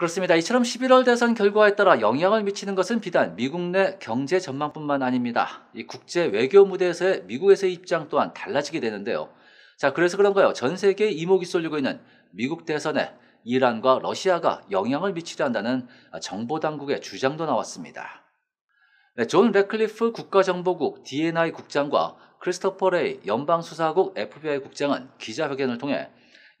그렇습니다. 이처럼 11월 대선 결과에 따라 영향을 미치는 것은 비단 미국 내 경제 전망뿐만 아닙니다. 이 국제 외교 무대에서의 미국에서의 입장 또한 달라지게 되는데요. 자, 그래서 그런가요? 전 세계에 이목이 쏠리고 있는 미국 대선에 이란과 러시아가 영향을 미치려 한다는 정보 당국의 주장도 나왔습니다. 네, 존 레클리프 국가정보국 DNI 국장과 크리스토퍼 레이 연방수사국 FBI 국장은 기자회견을 통해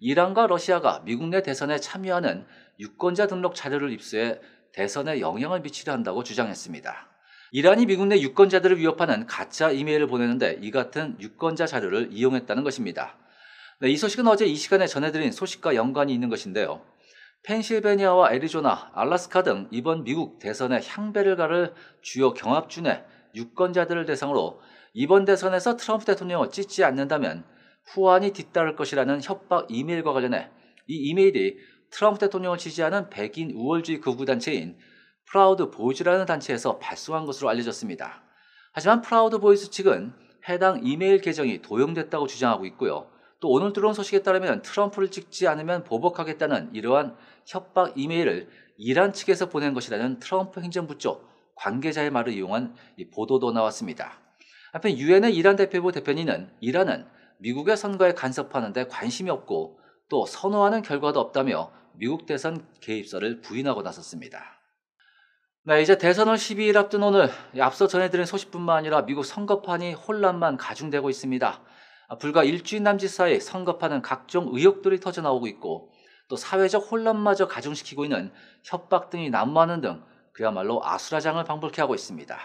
이란과 러시아가 미국 내 대선에 참여하는 유권자 등록 자료를 입수해 대선에 영향을 미치려 한다고 주장했습니다. 이란이 미국 내 유권자들을 위협하는 가짜 이메일을 보내는데 이 같은 유권자 자료를 이용했다는 것입니다. 네, 이 소식은 어제 이 시간에 전해드린 소식과 연관이 있는 것인데요. 펜실베니아와 애리조나, 알라스카 등 이번 미국 대선의 향배를 가를 주요 경합 중에 유권자들을 대상으로 이번 대선에서 트럼프 대통령을 찢지 않는다면 후한이 뒤따를 것이라는 협박 이메일과 관련해 이 이메일이 트럼프 대통령을 지지하는 백인 우월주의 극우단체인 프라우드 보이즈라는 단체에서 발송한 것으로 알려졌습니다. 하지만 프라우드 보이즈 측은 해당 이메일 계정이 도용됐다고 주장하고 있고요. 또 오늘 들어온 소식에 따르면 트럼프를 찍지 않으면 보복하겠다는 이러한 협박 이메일을 이란 측에서 보낸 것이라는 트럼프 행정부 쪽 관계자의 말을 이용한 보도도 나왔습니다. 한편 유엔의 이란 대표부 대표인은 이란은 미국의 선거에 간섭하는데 관심이 없고 또 선호하는 결과도 없다며 미국 대선 개입설을 부인하고 나섰습니다. 네, 이제 대선을 12일 앞둔 오늘 앞서 전해드린 소식뿐만 아니라 미국 선거판이 혼란만 가중되고 있습니다. 불과 일주일 남짓 사이 선거판은 각종 의혹들이 터져나오고 있고 또 사회적 혼란마저 가중시키고 있는 협박 등이 난무하는 등 그야말로 아수라장을 방불케 하고 있습니다.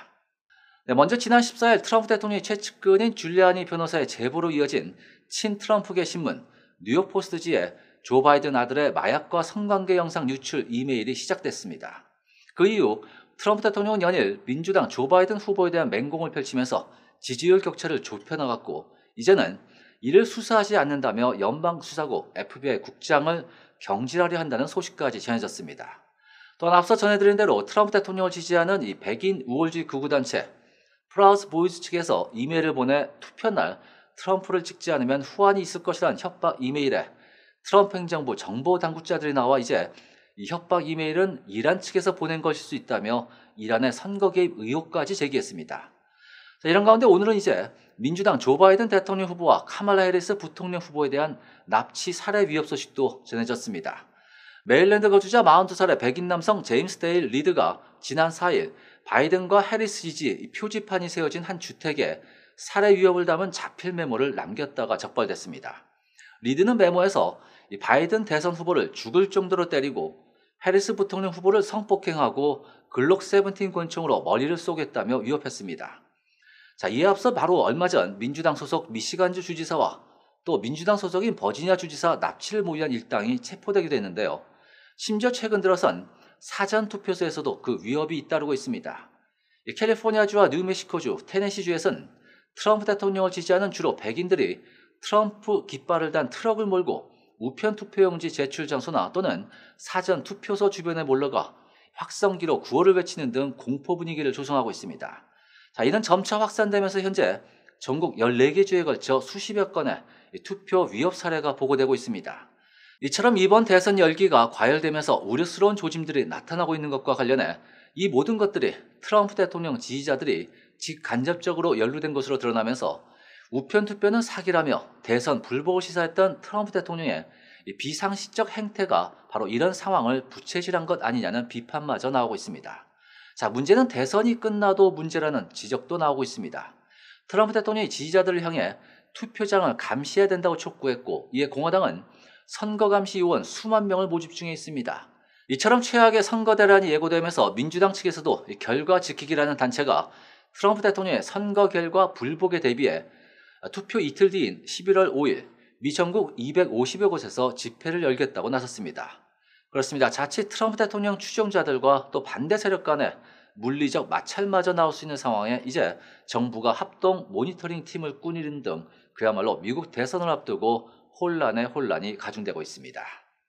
네, 먼저 지난 14일 트럼프 대통령의 최측근인 줄리아니 변호사의 제보로 이어진 친 트럼프계 신문 뉴욕포스트지에 조 바이든 아들의 마약과 성관계 영상 유출 이메일이 시작됐습니다. 그 이후 트럼프 대통령은 연일 민주당 조 바이든 후보에 대한 맹공을 펼치면서 지지율 격차를 좁혀나갔고 이제는 이를 수사하지 않는다며 연방수사국 FBI 국장을 경질하려 한다는 소식까지 전해졌습니다. 또한 앞서 전해드린 대로 트럼프 대통령을 지지하는 이 백인 우월주의 구우단체 프라우스 보이스 측에서 이메일을 보내 투표 날 트럼프를 찍지 않으면 후환이 있을 것이란 협박 이메일에 트럼프 행정부 정보 당국자들이 나와 이제 이 협박 이메일은 이란 측에서 보낸 것일 수 있다며 이란의 선거 개입 의혹까지 제기했습니다. 자, 이런 가운데 오늘은 이제 민주당 조 바이든 대통령 후보와 카말라 해리스 부통령 후보에 대한 납치 살해 위협 소식도 전해졌습니다. 메일랜드 거주자 42살의 백인 남성 제임스 데일 리드가 지난 4일 바이든과 해리스지지 표지판이 세워진 한 주택에 살해 위협을 담은 자필 메모를 남겼다가 적발됐습니다. 리드는 메모에서 바이든 대선 후보를 죽을 정도로 때리고 해리스 부통령 후보를 성폭행하고 글록 세븐틴 권총으로 머리를 쏘겠다며 위협했습니다. 자, 이에 앞서 바로 얼마 전 민주당 소속 미시간주 주지사와 또 민주당 소속인 버지니아 주지사 납치를 모의한 일당이 체포되기도 했는데요. 심지어 최근 들어선 사전 투표소에서도 그 위협이 잇따르고 있습니다. 캘리포니아주와 뉴멕시코주, 테네시주에선 트럼프 대통령을 지지하는 주로 백인들이 트럼프 깃발을 단 트럭을 몰고 우편 투표용지 제출 장소나 또는 사전 투표소 주변에 몰려가 확성기로 구호를 외치는 등 공포 분위기를 조성하고 있습니다. 자, 이는 점차 확산되면서 현재 전국 14개 주에 걸쳐 수십여 건의 투표 위협 사례가 보고되고 있습니다. 이처럼 이번 대선 열기가 과열되면서 우려스러운 조짐들이 나타나고 있는 것과 관련해 이 모든 것들이 트럼프 대통령 지지자들이 직간접적으로 연루된 것으로 드러나면서 우편 투표는 사기라며 대선 불복을 시사했던 트럼프 대통령의 비상식적 행태가 바로 이런 상황을 부채질한 것 아니냐는 비판마저 나오고 있습니다. 자, 문제는 대선이 끝나도 문제라는 지적도 나오고 있습니다. 트럼프 대통령이 지지자들을 향해 투표장을 감시해야 된다고 촉구했고 이에 공화당은 선거감시의원 수만 명을 모집 중에 있습니다. 이처럼 최악의 선거 대란이 예고되면서 민주당 측에서도 결과 지키기라는 단체가 트럼프 대통령의 선거 결과 불복에 대비해 투표 이틀 뒤인 11월 5일 미 전국 250여 곳에서 집회를 열겠다고 나섰습니다. 그렇습니다. 자칫 트럼프 대통령 추종자들과 또 반대 세력 간의 물리적 마찰마저 나올 수 있는 상황에 이제 정부가 합동 모니터링 팀을 꾸리는 등 그야말로 미국 대선을 앞두고 혼란에 혼란이 가중되고 있습니다.